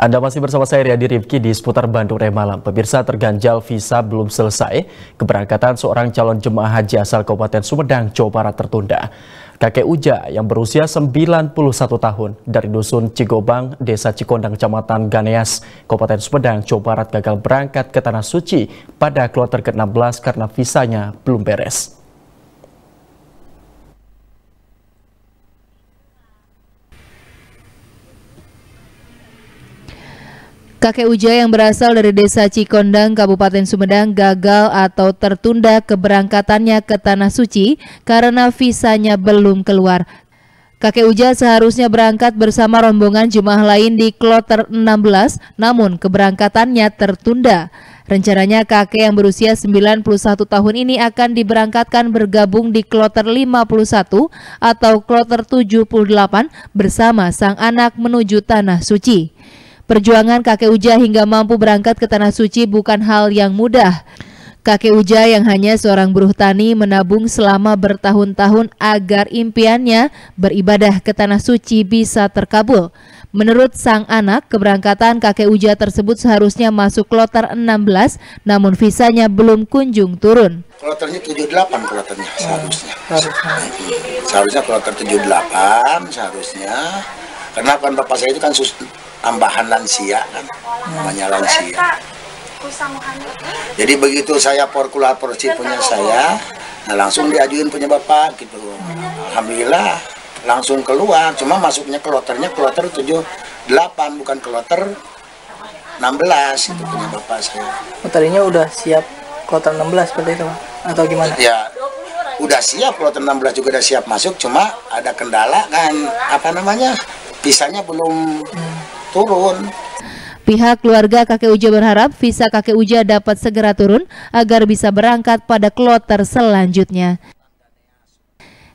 Anda masih bersama saya Riyadi Rifki di seputar Bandung Raya Malam. Pemirsa terganjal visa belum selesai, keberangkatan seorang calon jemaah haji asal Kabupaten Sumedang, Jawa Barat tertunda. Kakek Uja yang berusia 91 tahun dari dusun Cigobang, Desa Cikondang, Kecamatan Ganeas, Kabupaten Sumedang, Jawa Barat gagal berangkat ke Tanah Suci pada kloter ke-16 karena visanya belum beres. Kakek Uja yang berasal dari desa Cikondang, Kabupaten Sumedang gagal atau tertunda keberangkatannya ke Tanah Suci karena visanya belum keluar. Kakek Uja seharusnya berangkat bersama rombongan jemaah lain di kloter 16, namun keberangkatannya tertunda. Rencananya kakek yang berusia 91 tahun ini akan diberangkatkan bergabung di kloter 51 atau kloter 78 bersama sang anak menuju Tanah Suci. Perjuangan kakek Uja hingga mampu berangkat ke Tanah Suci bukan hal yang mudah. Kakek Uja yang hanya seorang buruh tani menabung selama bertahun-tahun agar impiannya beribadah ke Tanah Suci bisa terkabul. Menurut sang anak, keberangkatan kakek Uja tersebut seharusnya masuk kloter 16, namun visanya belum kunjung turun. Kloternya 78 kloternya seharusnya. seharusnya kloter 78 seharusnya karena kan bapak saya itu kan sus tambahan lansia kan namanya lansia eh, jadi begitu saya porkular porsi punya saya nah langsung diajuin punya bapak gitu alhamdulillah langsung keluar cuma masuknya kloternya kloter tujuh delapan bukan kloter 16 itu punya bapak saya oh, tadinya udah siap kloter 16 seperti itu atau gimana ya udah siap kloter 16 juga udah siap masuk cuma ada kendala kan apa namanya visanya belum turun. Pihak keluarga kakek Uja berharap visa kakek Uja dapat segera turun agar bisa berangkat pada kloter selanjutnya.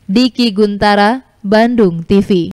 Diki Guntara, Bandung TV